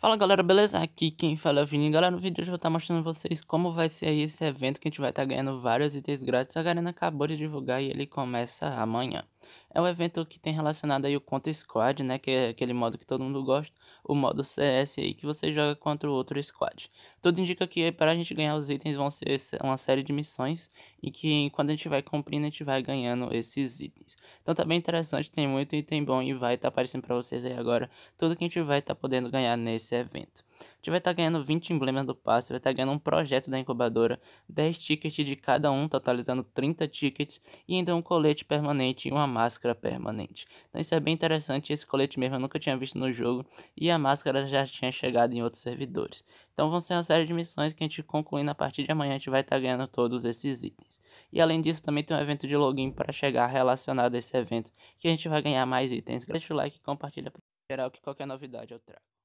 Fala galera, beleza? Aqui quem fala é o Vini. Galera, no vídeo eu vou estar tá mostrando vocês como vai ser esse evento que a gente vai estar tá ganhando vários itens grátis. A Garena acabou de divulgar e ele começa amanhã. É um evento que tem relacionado aí o Contra Squad, né? Que é aquele modo que todo mundo gosta. O modo CS aí que você joga contra o outro squad. Tudo indica que para a gente ganhar os itens vão ser uma série de missões. E que quando a gente vai cumprindo, a gente vai ganhando esses itens. Então tá bem interessante, tem muito item bom e vai estar tá aparecendo para vocês aí agora. Tudo que a gente vai estar tá podendo ganhar nesse evento. A gente vai estar tá ganhando 20 emblemas do passe, vai estar tá ganhando um projeto da incubadora, 10 tickets de cada um, totalizando 30 tickets, e ainda um colete permanente e uma máscara permanente. Então isso é bem interessante, esse colete mesmo eu nunca tinha visto no jogo, e a máscara já tinha chegado em outros servidores. Então vão ser uma série de missões que a gente concluindo a partir de amanhã, a gente vai estar tá ganhando todos esses itens. E além disso, também tem um evento de login para chegar relacionado a esse evento, que a gente vai ganhar mais itens. Deixa o like e compartilha para geral que qualquer novidade eu trago.